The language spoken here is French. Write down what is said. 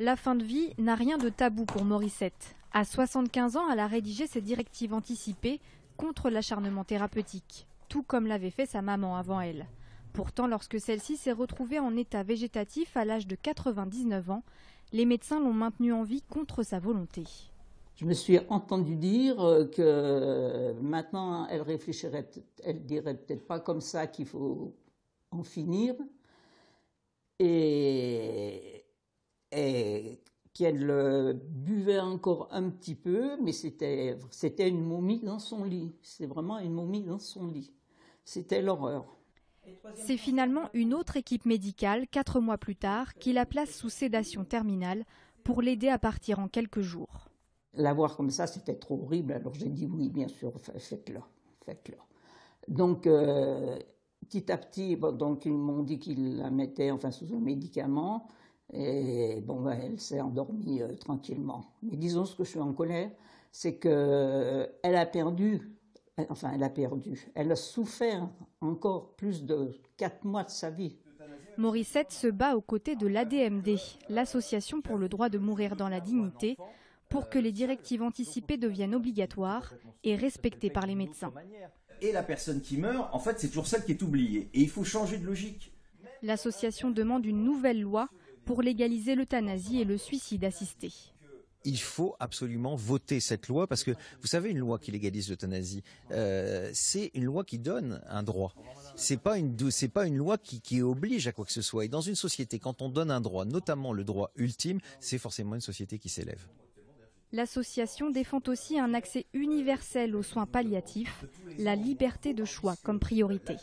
La fin de vie n'a rien de tabou pour Morissette. À 75 ans, elle a rédigé ses directives anticipées contre l'acharnement thérapeutique, tout comme l'avait fait sa maman avant elle. Pourtant, lorsque celle-ci s'est retrouvée en état végétatif à l'âge de 99 ans, les médecins l'ont maintenue en vie contre sa volonté. Je me suis entendu dire euh, que maintenant, elle réfléchirait, elle dirait peut-être pas comme ça qu'il faut en finir. Et elle euh, buvait encore un petit peu, mais c'était une momie dans son lit. C'est vraiment une momie dans son lit. C'était l'horreur. C'est finalement une autre équipe médicale, quatre mois plus tard, qui la place sous sédation terminale pour l'aider à partir en quelques jours. La voir comme ça, c'était trop horrible, alors j'ai dit oui, bien sûr, faites-le, Donc, euh, petit à petit, donc, ils m'ont dit qu'ils la mettaient enfin, sous un médicament. Et bon, bah, elle s'est endormie euh, tranquillement. Mais disons ce que je suis en colère, c'est qu'elle euh, a perdu, enfin elle a perdu, elle a souffert encore plus de quatre mois de sa vie. Morissette se bat aux côtés de l'ADMD, l'association pour le droit de mourir dans la dignité, pour que les directives anticipées deviennent obligatoires et respectées par les médecins. Et la personne qui meurt, en fait, c'est toujours celle qui est oubliée. Et il faut changer de logique. L'association demande une nouvelle loi pour légaliser l'euthanasie et le suicide assisté il faut absolument voter cette loi parce que vous savez une loi qui légalise l'euthanasie, euh, c'est une loi qui donne un droit. Ce pas pas une loi qui, qui, oblige à quoi que ce soit. Et dans une société, quand on donne un droit, notamment le droit ultime, c'est forcément une société qui s'élève. L'association défend aussi un accès universel aux soins palliatifs, la liberté de choix comme priorité.